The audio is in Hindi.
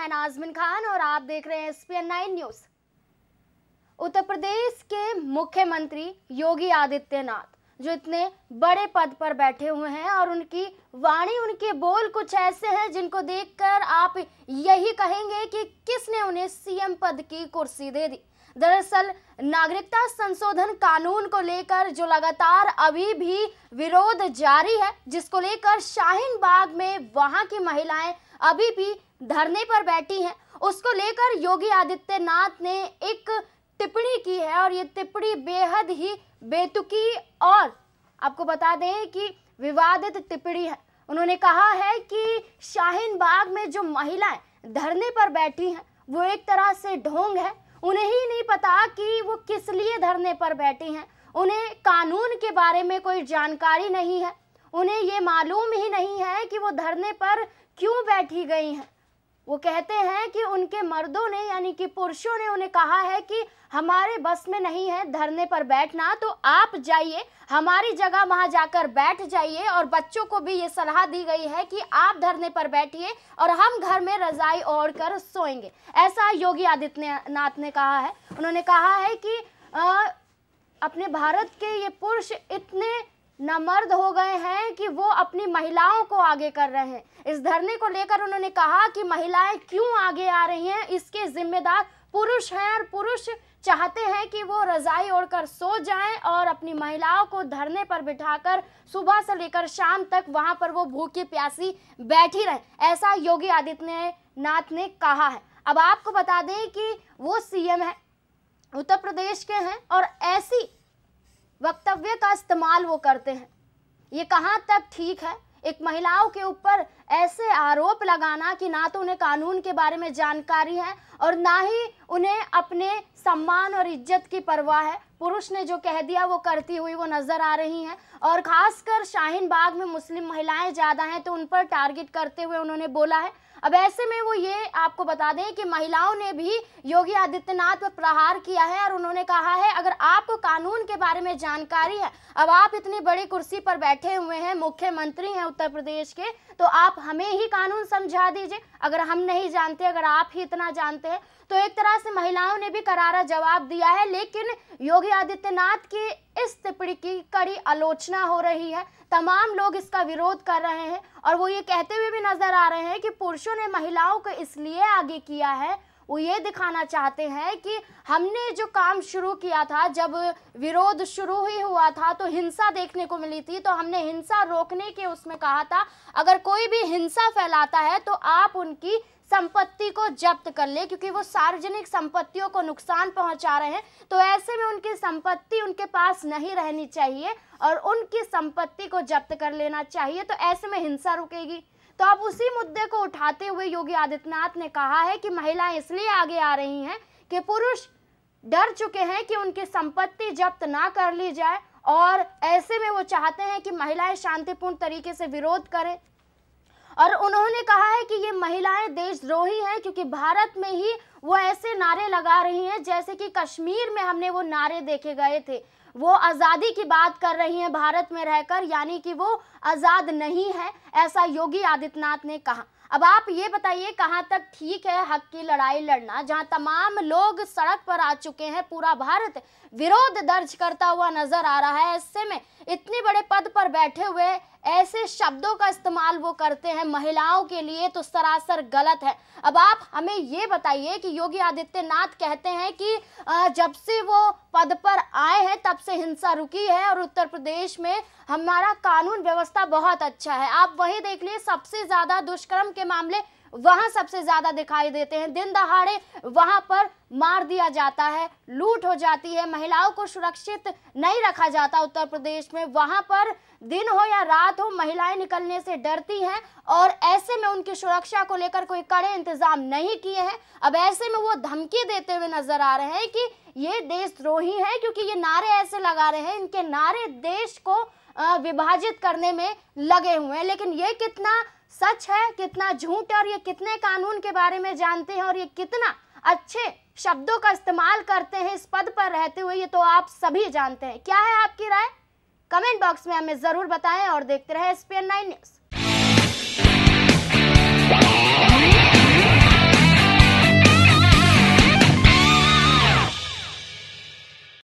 मैं नाजमिन खान और आप देख रहे हैं SPN nine news Uttar Pradesh के मुख्यमंत्री योगी आदित्यनाथ जो इतने बड़े पद पर बैठे हुए हैं और उनकी वाणी उनके बोल कुछ ऐसे हैं जिनको देखकर आप यही कहेंगे कि किसने उन्हें सीएम पद की कुर्सी दे दी दरअसल नागरिकता संशोधन कानून को लेकर जो लगातार अभी भी विरोध जारी है जिसको लेकर शाहीन बाग में वहां की महिलाएं अभी भी धरने पर बैठी हैं उसको लेकर योगी आदित्यनाथ ने एक टिप्पणी की है और ये टिप्पणी बेहद ही बेतुकी और आपको बता दें कि विवादित टिप्पणी है उन्होंने कहा है कि शाहीन बाग में जो महिलाएं धरने पर बैठी हैं वो एक तरह से ढोंग है उन्हें ही नहीं पता कि वो किस लिए धरने पर बैठी हैं उन्हें कानून के बारे में कोई जानकारी नहीं है उन्हें ये मालूम ही नहीं है कि वो धरने पर क्यों बैठी गई हैं वो कहते हैं कि उनके मर्दों ने यानी कि पुरुषों ने उन्हें कहा है कि हमारे बस में नहीं है धरने पर बैठना तो आप जाइए हमारी जगह वहां जाकर बैठ जाइए और बच्चों को भी ये सलाह दी गई है कि आप धरने पर बैठिए और हम घर में रजाई ओढ़ कर सोएंगे ऐसा योगी आदित्यनाथ ने कहा है उन्होंने कहा है कि आ, अपने भारत के ये पुरुष इतने नमर्द हो गए हैं कि वो अपनी महिलाओं को आगे कर रहे हैं इस धरने को लेकर उन्होंने कहा कि महिलाएं क्यों आगे आ रही हैं इसके जिम्मेदार पुरुष हैं और पुरुष चाहते हैं कि वो रजाई ओढ़कर सो जाएं और अपनी महिलाओं को धरने पर बिठाकर सुबह से लेकर शाम तक वहां पर वो भूखी प्यासी बैठी रहें ऐसा योगी आदित्यनाथ ने कहा है अब आपको बता दें कि वो सीएम है उत्तर प्रदेश के हैं और ऐसी वक्तव्य का इस्तेमाल वो करते हैं ये कहाँ तक ठीक है एक महिलाओं के ऊपर ऐसे आरोप लगाना कि ना तो उन्हें कानून के बारे में जानकारी है और ना ही उन्हें अपने सम्मान और इज्जत की परवाह है पुरुष ने जो कह दिया वो करती हुई वो नज़र आ रही हैं और ख़ासकर शाहीन बाग में मुस्लिम महिलाएं ज़्यादा हैं तो उन पर टारगेट करते हुए उन्होंने बोला है अब ऐसे में वो ये आपको बता दें कि महिलाओं ने भी योगी आदित्यनाथ पर प्रहार किया है और उन्होंने कहा है अगर आपको कानून के बारे में जानकारी है अब आप इतनी बड़ी कुर्सी पर बैठे हुए हैं मुख्यमंत्री हैं उत्तर प्रदेश के तो आप हमें ही कानून समझा दीजिए अगर हम नहीं जानते अगर आप ही इतना जानते हैं तो एक तरह से महिलाओं ने भी करारा जवाब दिया है लेकिन योगी आदित्यनाथ की इस टिप्पणी की कड़ी आलोचना हो रही है तमाम लोग इसका विरोध कर रहे हैं और वो ये कहते हुए भी नजर आ रहे हैं कि पुरुषों ने महिलाओं को इसलिए आगे किया है वो ये दिखाना चाहते हैं कि हमने जो काम शुरू किया था जब विरोध शुरू ही हुआ था तो हिंसा देखने को मिली थी तो हमने हिंसा रोकने के उसमें कहा था अगर कोई भी हिंसा फैलाता है तो आप उनकी संपत्ति को जब्त कर ले क्योंकि वो सार्वजनिक संपत्तियों को नुकसान पहुंचा रहे हैं तो ऐसे में उनकी संपत्ति उनके पास नहीं रहनी चाहिए और उनकी संपत्ति को जब्त कर लेना चाहिए तो ऐसे में हिंसा रुकेगी तो अब उसी मुद्दे को उठाते हुए योगी आदित्यनाथ ने कहा है कि महिलाएं इसलिए आगे आ रही हैं कि पुरुष डर चुके हैं कि उनकी संपत्ति जब्त ना कर ली जाए और ऐसे में वो चाहते हैं कि महिलाएं शांतिपूर्ण तरीके से विरोध करें और उन्होंने कहा है कि ये महिलाएं देशद्रोही हैं क्योंकि भारत में ही वो ऐसे नारे लगा रही हैं जैसे कि कश्मीर में हमने वो नारे देखे गए थे वो आज़ादी की बात कर रही हैं भारत में रहकर यानी कि वो आज़ाद नहीं है ऐसा योगी आदित्यनाथ ने कहा अब आप ये बताइए कहाँ तक ठीक है हक की लड़ाई लड़ना जहाँ तमाम लोग सड़क पर आ चुके हैं पूरा भारत विरोध दर्ज करता हुआ नजर आ रहा है ऐसे में इतने बड़े पद पर बैठे हुए ऐसे शब्दों का इस्तेमाल वो करते हैं महिलाओं के लिए तो सरासर गलत है अब आप हमें ये बताइए कि योगी आदित्यनाथ कहते हैं कि जब से वो पद पर आए हैं तब से हिंसा रुकी है और उत्तर प्रदेश में हमारा कानून व्यवस्था बहुत अच्छा है आप वही देख लिए सबसे ज़्यादा दुष्कर्म के मामले वहां सबसे ज्यादा दिखाई देते हैं दिन दहाड़े वहां पर मार दिया जाता है लूट हो जाती है महिलाओं को सुरक्षित नहीं रखा जाता उत्तर प्रदेश में वहां पर दिन हो या रात हो महिलाएं निकलने से डरती हैं और ऐसे में उनकी सुरक्षा को लेकर कोई कड़े इंतजाम नहीं किए हैं अब ऐसे में वो धमकी देते हुए नजर आ रहे हैं कि ये देशद्रोही है क्योंकि ये नारे ऐसे लगा रहे हैं इनके नारे देश को विभाजित करने में लगे हुए हैं लेकिन ये कितना सच है कितना झूठ है और ये कितने कानून के बारे में जानते हैं और ये कितना अच्छे शब्दों का इस्तेमाल करते हैं इस पद पर रहते हुए ये तो आप सभी जानते हैं क्या है आपकी राय कमेंट बॉक्स में हमें ज़रूर बताएं और देखते रहे एस पी न्यूज़